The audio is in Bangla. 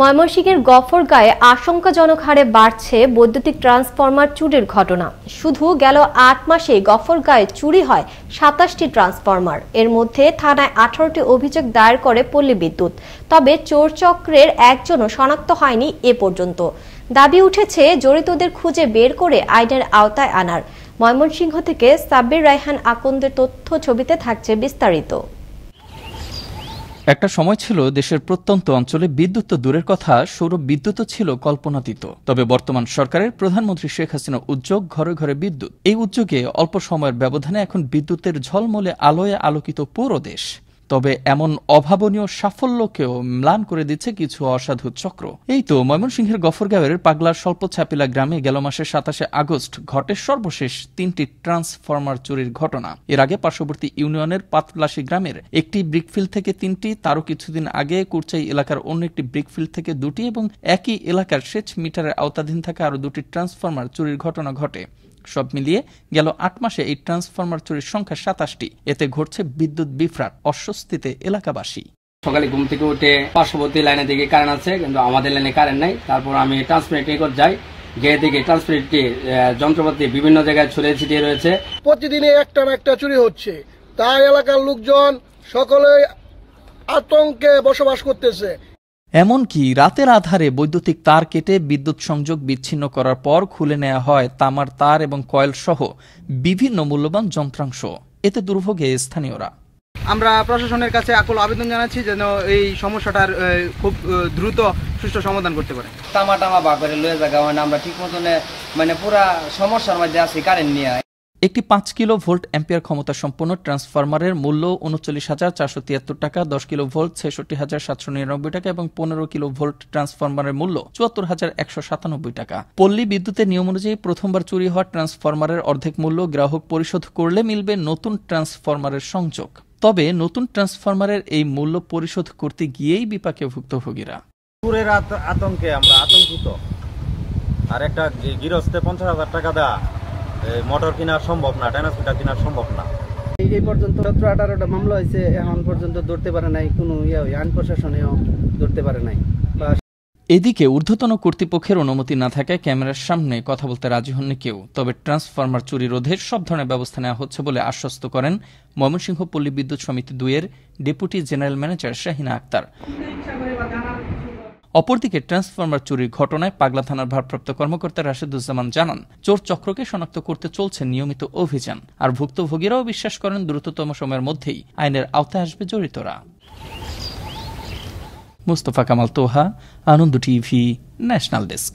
ময়মনসিংহের গফরগাঁয়ে আশঙ্কাজনক হারে বাড়ছে বৈদ্যুতিক ট্রান্সফরমার চুরির ঘটনা শুধু গেল আট মাসে গফরগাঁয়ে চুরি হয় সাতাশটি ট্রান্সফরমার এর মধ্যে থানায় আঠারোটি অভিযোগ দায়ের করে পল্লী বিদ্যুৎ তবে চোর চক্রের একজনও শনাক্ত হয়নি এ পর্যন্ত দাবি উঠেছে জড়িতদের খুঁজে বের করে আইনের আওতায় আনার ময়মনসিংহ থেকে সাব্বির রায়হান আকন্দের তথ্য ছবিতে থাকছে বিস্তারিত একটা সময় ছিল দেশের প্রত্যন্ত অঞ্চলে বিদ্যুৎ তো দূরের কথা সৌর বিদ্যুৎও ছিল কল্পনাতীত তবে বর্তমান সরকারের প্রধানমন্ত্রী শেখ হাসিনার উদ্যোগ ঘরে ঘরে বিদ্যুৎ এই উদ্যোগে অল্প সময়ের ব্যবধানে এখন বিদ্যুতের ঝলমলে আলোয় আলোকিত পুরো দেশ তবে এমন অভাবনীয় সাফল্যকেও ম্লান করে দিচ্ছে কিছু অসাধু চক্র এই তো ময়মনসিংহের গফরগাঁওয়ের পাগলার স্বল্প ছাপিলা গ্রামে গেল মাসের সাতাশে আগস্ট ঘটে সর্বশেষ তিনটি ট্রান্সফরমার চুরির ঘটনা এর আগে পার্শ্ববর্তী ইউনিয়নের পাতলাশি গ্রামের একটি ব্রিকফিল্ড থেকে তিনটি তারও কিছুদিন আগে কুরচাই এলাকার অন্য একটি ব্রিকফিল্ড থেকে দুটি এবং একই এলাকার সেচ মিটারের আওতাধীন থাকা আরও দুটি ট্রান্সফরমার চুরির ঘটনা ঘটে সব মিলিয়ে গেল আট মাসে এই ট্রান্সফরমার চুরির সংখ্যা সাতাশটি এতে ঘটছে বিদ্যুৎ বিফ্রাট অস্বস্তিতে এলাকাবাসী সকালে ঘুম থেকে উঠে পার্শ্ববর্তী লাইনে দেখি কারেন্ট আছে কিন্তু আমাদের লাইনে কারেন্ট নাই তারপর আমি ট্রান্সমিটার নিকট যাই গিয়ে দেখি ট্রান্সমিটারটি যন্ত্রপাতি বিভিন্ন জায়গায় ছড়িয়ে ছিটিয়ে রয়েছে প্রতিদিনে একটা না একটা চুরি হচ্ছে তাই এলাকার লোকজন সকলে আতঙ্কে বসবাস করতেছে এমনকি রাতের আধারে বৈদ্যুতিক তার কেটে বিদ্যুৎ সংযোগ বিচ্ছিন্ন করার পর খুলে নেওয়া হয় তামার তার এবং কয়েল সহ বিভিন্ন মূল্যবান যন্ত্রাংশ এতে দুর্ভোগে স্থানীয়রা আমরা প্রশাসনের কাছে আকুল আবেদন জানাচ্ছি যেন এই সমস্যাটার খুব দ্রুত সুষ্ঠু সমাধান করতে পারে তামা টামা বা করে লয়ে জায়গা হয় না আমরা ঠিক মতনে মানে পুরা সমস্যার মধ্যে আছি কারেন্ট নিয়ে একটি পাঁচ কিলো ভোল্ট অ্যাম্পিয়ার ক্ষমতা সম্পন্ন ট্রান্সফরমারের মূল্য উনচল্লিশ হাজার চারশো তিয়াত্তর টাকা দশ কিলো ভোল্ট ছেষট্টি হাজার সাতশো নিরানব্বই টাকা এবং পনেরো কিলো ভোল্ট ট্রান্সফরমারের মূল্য চুয়াত্তর হাজার একশো সাতানব্বই টাকা পল্লী বিদ্যুতের নিয়ম অনুযায়ী প্রথমবার চুরি হওয়া ট্রান্সফরমারের অর্ধেক মূল্য গ্রাহক পরিশোধ করলে মিলবে নতুন ট্রান্সফরমারের সংযোগ তবে নতুন ট্রান্সফরমারের এই মূল্য পরিশোধ করতে গিয়েই বিপাকে ভুক্তভোগীরা আতঙ্কে আমরা আতঙ্কিত আর একটা গৃহস্থে পঞ্চাশ হাজার টাকা দেওয়া মোটর কেনা সম্ভব না ট্রান্সমিটার কেনা সম্ভব না এই পর্যন্ত সতেরো আঠারোটা মামলা হয়েছে এখন পর্যন্ত ধরতে পারে নাই কোনো ইয়ে আইন প্রশাসনেও ধরতে পারে নাই বা এদিকে ঊর্ধ্বতন কর্তৃপক্ষের অনুমতি না থাকায় ক্যামেরার সামনে কথা বলতে রাজি হননি কেউ তবে ট্রান্সফরমার চুরি রোধে সব ধরনের ব্যবস্থা নেওয়া হচ্ছে বলে আশ্বস্ত করেন ময়মনসিংহ পল্লী বিদ্যুৎ সমিতি দুইয়ের deputy general manager Shahina Akter অপরদিকে ট্রান্সফরমার চুরির ঘটনায় পাগলা থানার ভারপ্রাপ্ত কর্মকর্তা রাশেদুজ্জামান জানান চোর চক্রকে শনাক্ত করতে চলছে নিয়মিত অভিযান আর ভুক্তভোগীরাও বিশ্বাস করেন দ্রুততম সময়ের মধ্যেই আইনের আওতায় আসবে জড়িতরা Mustafa Kamal Toha Ananda TV national desk